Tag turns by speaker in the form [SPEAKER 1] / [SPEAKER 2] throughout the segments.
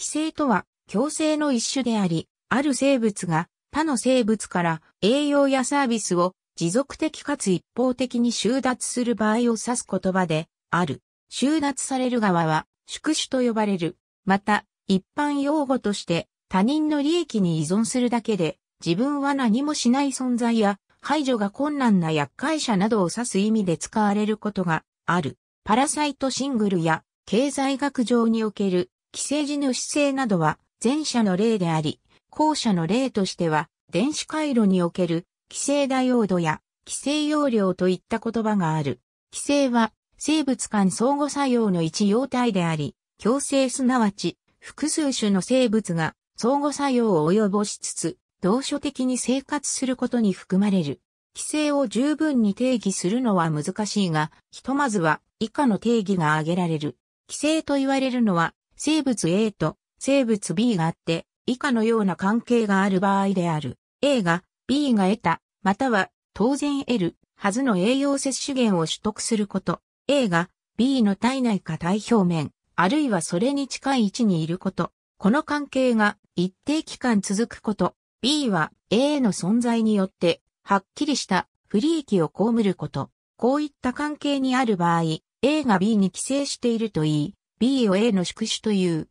[SPEAKER 1] 規制とは、強制の一種であり、ある生物が他の生物から栄養やサービスを持続的かつ一方的に収奪する場合を指す言葉である。収奪される側は宿主と呼ばれる。また、一般用語として他人の利益に依存するだけで自分は何もしない存在や排除が困難な厄介者などを指す意味で使われることがある。パラサイトシングルや経済学上における寄生児の姿勢などは前者の例であり、後者の例としては、電子回路における寄生ダイオードや寄生容量といった言葉がある。寄生は生物間相互作用の一様体であり、共生すなわち複数種の生物が相互作用を及ぼしつつ、同所的に生活することに含まれる。規制を十分に定義するのは難しいが、ひとまずは以下の定義が挙げられる。規制と言われるのは、生物 A と生物 B があって、以下のような関係がある場合である。A が B が得た、または当然得るはずの栄養摂取源を取得すること。A が B の体内か体表面、あるいはそれに近い位置にいること。この関係が一定期間続くこと。B は A の存在によって、はっきりした不利益を被ること。こういった関係にある場合、A が B に寄生しているといい、B を A の宿主という。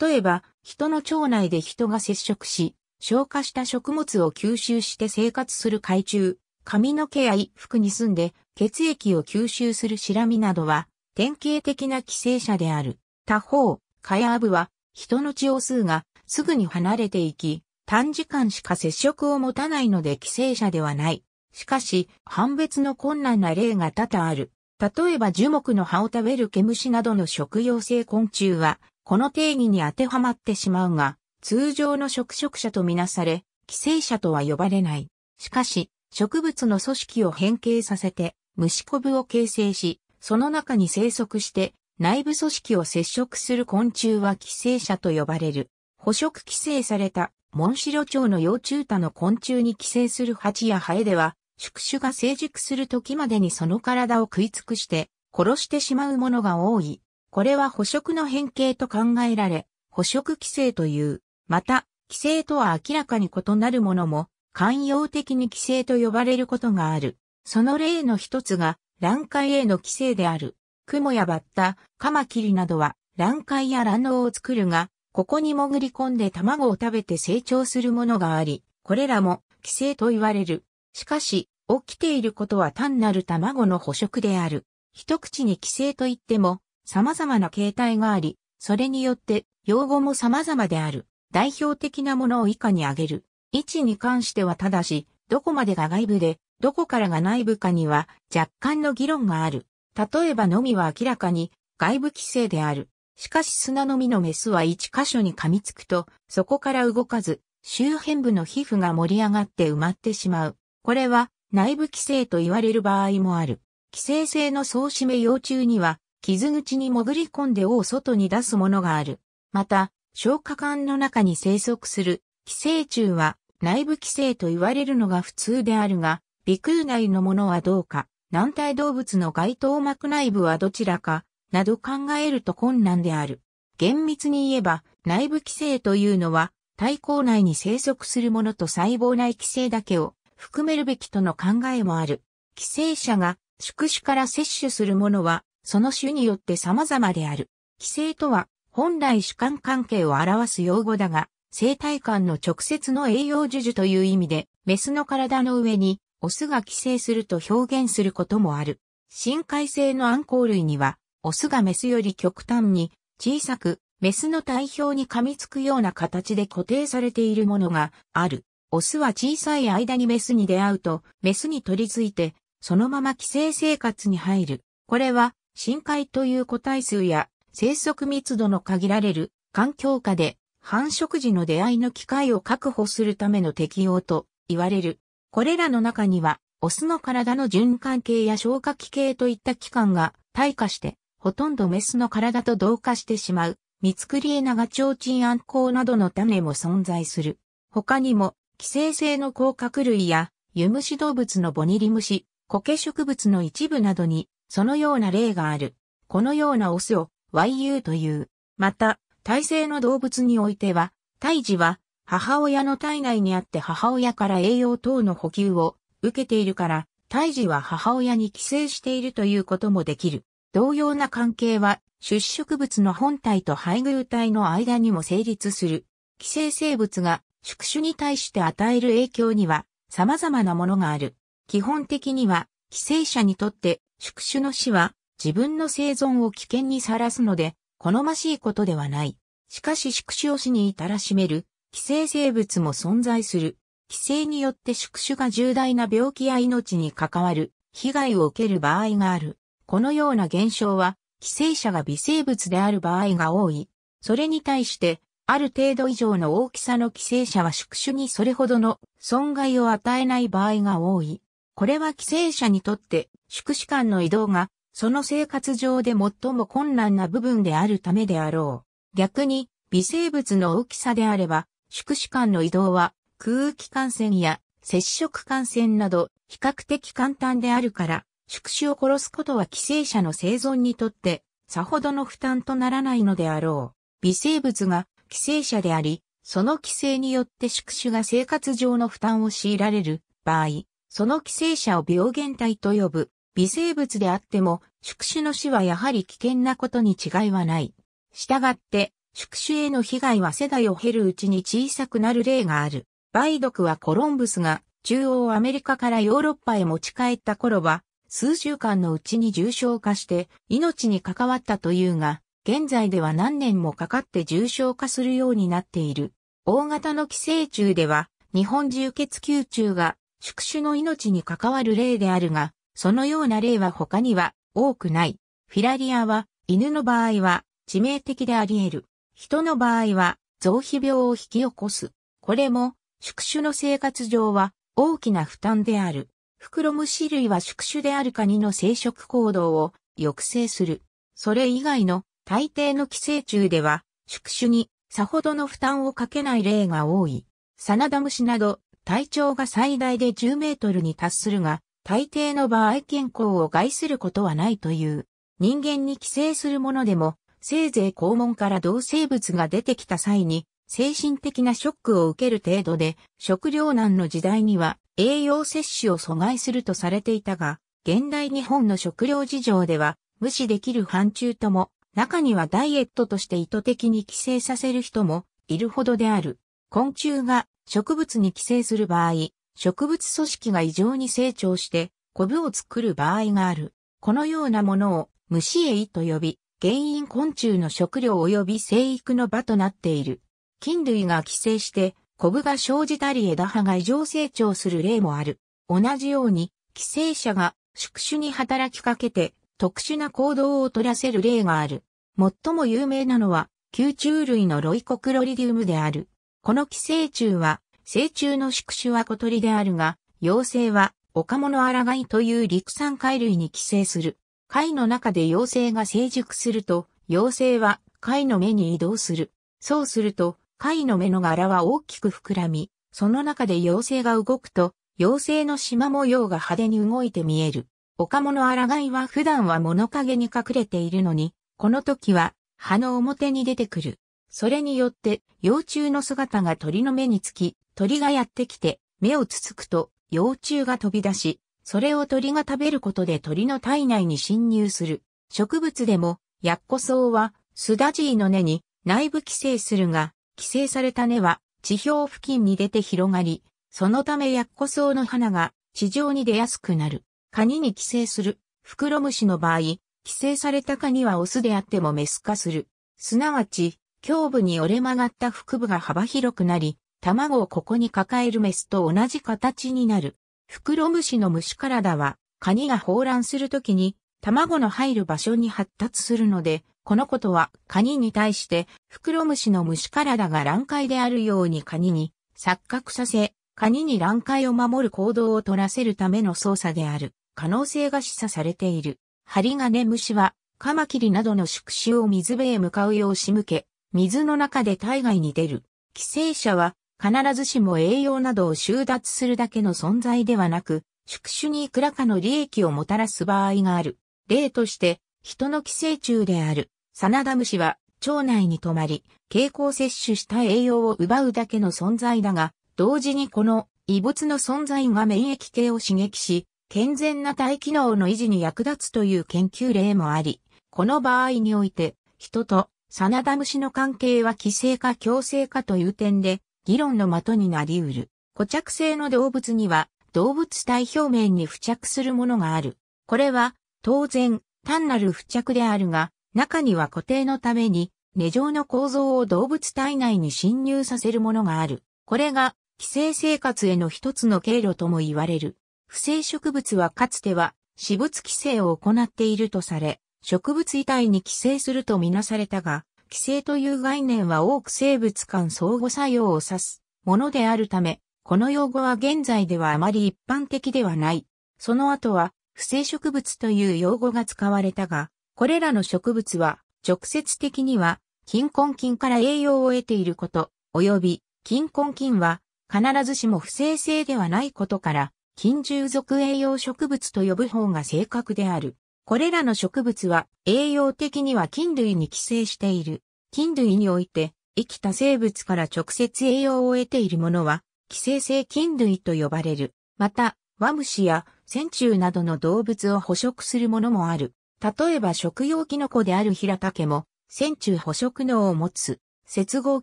[SPEAKER 1] 例えば、人の腸内で人が接触し、消化した食物を吸収して生活する海中、髪の毛や衣服に住んで血液を吸収するシラミなどは典型的な寄生者である。他方、カヤアブは人の血を吸うがすぐに離れていき、短時間しか接触を持たないので寄生者ではない。しかし、判別の困難な例が多々ある。例えば樹木の葉を食べる毛虫などの食用性昆虫は、この定義に当てはまってしまうが、通常の食食者とみなされ、寄生者とは呼ばれない。しかし、植物の組織を変形させて、虫こぶを形成し、その中に生息して、内部組織を接触する昆虫は寄生者と呼ばれる。捕食寄生された、モンシロチョウの幼虫他の昆虫に寄生するチやハエでは、宿主が成熟する時までにその体を食い尽くして殺してしまうものが多い。これは捕食の変形と考えられ、捕食規制という。また、規制とは明らかに異なるものも、慣用的に規制と呼ばれることがある。その例の一つが、乱海への規制である。クモやバッタ、カマキリなどは、卵海や卵黄を作るが、ここに潜り込んで卵を食べて成長するものがあり、これらも、規制と言われる。しかし、起きていることは単なる卵の捕食である。一口に寄生といっても、様々な形態があり、それによって用語も様々である。代表的なものを以下に挙げる。位置に関してはただし、どこまでが外部で、どこからが内部かには若干の議論がある。例えばのみは明らかに外部規制である。しかし砂のみのメスは一箇所に噛みつくと、そこから動かず、周辺部の皮膚が盛り上がって埋まってしまう。これは内部寄生と言われる場合もある。寄生性の総締め幼虫には、傷口に潜り込んで尾を外に出すものがある。また、消化管の中に生息する寄生虫は内部寄生と言われるのが普通であるが、鼻腔内のものはどうか、軟体動物の外頭膜内部はどちらか、など考えると困難である。厳密に言えば、内部寄生というのは、体口内に生息するものと細胞内寄生だけを含めるべきとの考えもある。寄生者が宿主から摂取するものは、その種によって様々である。寄生とは、本来主観関係を表す用語だが、生体間の直接の栄養授受という意味で、メスの体の上に、オスが寄生すると表現することもある。深海性のアンコウ類には、オスがメスより極端に、小さく、メスの体表に噛みつくような形で固定されているものがある。オスは小さい間にメスに出会うと、メスに取り付いて、そのまま寄生生活に入る。これは、深海という個体数や生息密度の限られる環境下で繁殖時の出会いの機会を確保するための適用と言われる。これらの中には、オスの体の循環系や消化器系といった器官が退化して、ほとんどメスの体と同化してしまう、ミツクリエナガチョウチンアンコウなどの種も存在する。他にも、寄生性の甲殻類や、湯虫動物のボニリムシ、苔植物の一部などに、そのような例がある。このようなオスを、YU という。また、体性の動物においては、胎児は、母親の体内にあって母親から栄養等の補給を受けているから、胎児は母親に寄生しているということもできる。同様な関係は、出植物の本体と配偶体の間にも成立する。寄生生物が宿主に対して与える影響には様々なものがある。基本的には、寄生者にとって宿主の死は自分の生存を危険にさらすので、好ましいことではない。しかし宿主を死に至らしめる寄生生物も存在する。寄生によって宿主が重大な病気や命に関わる被害を受ける場合がある。このような現象は、寄生者が微生物である場合が多い。それに対して、ある程度以上の大きさの寄生者は宿主にそれほどの損害を与えない場合が多い。これは寄生者にとって宿主間の移動がその生活上で最も困難な部分であるためであろう。逆に微生物の大きさであれば宿主間の移動は空気感染や接触感染など比較的簡単であるから宿主を殺すことは寄生者の生存にとってさほどの負担とならないのであろう。微生物が寄生者であり、その規制によって宿主が生活上の負担を強いられる場合、その犠牲者を病原体と呼ぶ微生物であっても、宿主の死はやはり危険なことに違いはない。したがって、宿主への被害は世代を経るうちに小さくなる例がある。梅毒はコロンブスが中央アメリカからヨーロッパへ持ち帰った頃は、数週間のうちに重症化して命に関わったというが、現在では何年もかかって重症化するようになっている。大型の寄生虫では、日本中血球虫が宿主の命に関わる例であるが、そのような例は他には多くない。フィラリアは犬の場合は致命的であり得る。人の場合は臓皮病を引き起こす。これも宿主の生活上は大きな負担である。フクロム類は宿主であるカニの生殖行動を抑制する。それ以外の大抵の寄生虫では、宿主にさほどの負担をかけない例が多い。サナダムシなど、体長が最大で10メートルに達するが、大抵の場合健康を害することはないという。人間に寄生するものでも、せいぜい肛門から同生物が出てきた際に、精神的なショックを受ける程度で、食糧難の時代には栄養摂取を阻害するとされていたが、現代日本の食糧事情では、無視できる範疇とも中にはダイエットとして意図的に寄生させる人もいるほどである。昆虫が植物に寄生する場合、植物組織が異常に成長してコブを作る場合がある。このようなものを虫栄と呼び、原因昆虫の食料及び生育の場となっている。菌類が寄生してコブが生じたり枝葉が異常成長する例もある。同じように寄生者が宿主に働きかけて特殊な行動を取らせる例がある。最も有名なのは、吸虫類のロイコクロリディウムである。この寄生虫は、成虫の宿主は小鳥であるが、妖精は、オカモノアラガイという陸産貝類に寄生する。貝の中で妖精が成熟すると、妖精は貝の目に移動する。そうすると、貝の目の柄は大きく膨らみ、その中で妖精が動くと、妖精の縞模様が派手に動いて見える。オカモノアラガイは普段は物陰に隠れているのに、この時は葉の表に出てくる。それによって幼虫の姿が鳥の目につき、鳥がやってきて目をつつくと幼虫が飛び出し、それを鳥が食べることで鳥の体内に侵入する。植物でも、ヤッコソウはスダジーの根に内部寄生するが、寄生された根は地表付近に出て広がり、そのためヤッコソウの花が地上に出やすくなる。カニに寄生する。フクロムシの場合、寄生された蚊にはオスであってもメス化する。すなわち、胸部に折れ曲がった腹部が幅広くなり、卵をここに抱えるメスと同じ形になる。袋虫の虫体は、カニが放卵するときに、卵の入る場所に発達するので、このことはカニに対して、袋虫の虫体が卵塊であるようにカニに錯覚させ、カニに卵塊を守る行動を取らせるための操作である可能性が示唆されている。針金虫は、カマキリなどの宿主を水辺へ向かうよう仕向け、水の中で体外に出る。寄生者は、必ずしも栄養などを収奪するだけの存在ではなく、宿主にいくらかの利益をもたらす場合がある。例として、人の寄生虫である、サナダムシは、腸内に止まり、経口摂取した栄養を奪うだけの存在だが、同時にこの異物の存在が免疫系を刺激し、健全な体機能の維持に役立つという研究例もあり、この場合において、人とサナダムシの関係は寄生か共生かという点で、議論の的になり得る。固着性の動物には、動物体表面に付着するものがある。これは、当然、単なる付着であるが、中には固定のために、根状の構造を動物体内に侵入させるものがある。これが、寄生生活への一つの経路とも言われる。不正植物はかつては私物規制を行っているとされ、植物遺体に寄生するとみなされたが、寄生という概念は多く生物間相互作用を指すものであるため、この用語は現在ではあまり一般的ではない。その後は、不正植物という用語が使われたが、これらの植物は、直接的には、貧困菌から栄養を得ていること、及び、貧困菌は、必ずしも不正性ではないことから、金獣属栄養植物と呼ぶ方が正確である。これらの植物は栄養的には菌類に寄生している。菌類において生きた生物から直接栄養を得ているものは寄生性菌類と呼ばれる。また、ワムシや線虫などの動物を捕食するものもある。例えば食用キノコであるヒラタケも、線虫捕食能を持つ、接合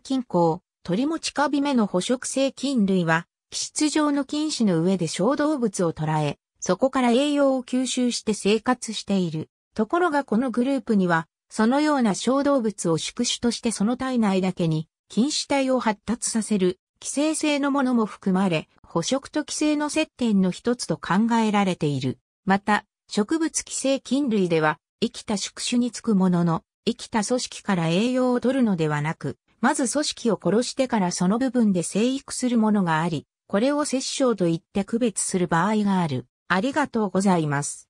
[SPEAKER 1] 菌孔、鳥持ちカビ目の捕食性菌類は、質上の菌糸の上で小動物を捕らえ、そこから栄養を吸収して生活している。ところがこのグループには、そのような小動物を宿主としてその体内だけに、菌糸体を発達させる、寄生性のものも含まれ、捕食と寄生の接点の一つと考えられている。また、植物寄生菌類では、生きた宿主につくものの、生きた組織から栄養を取るのではなく、まず組織を殺してからその部分で生育するものがあり、これを殺生と言って区別する場合がある。ありがとうございます。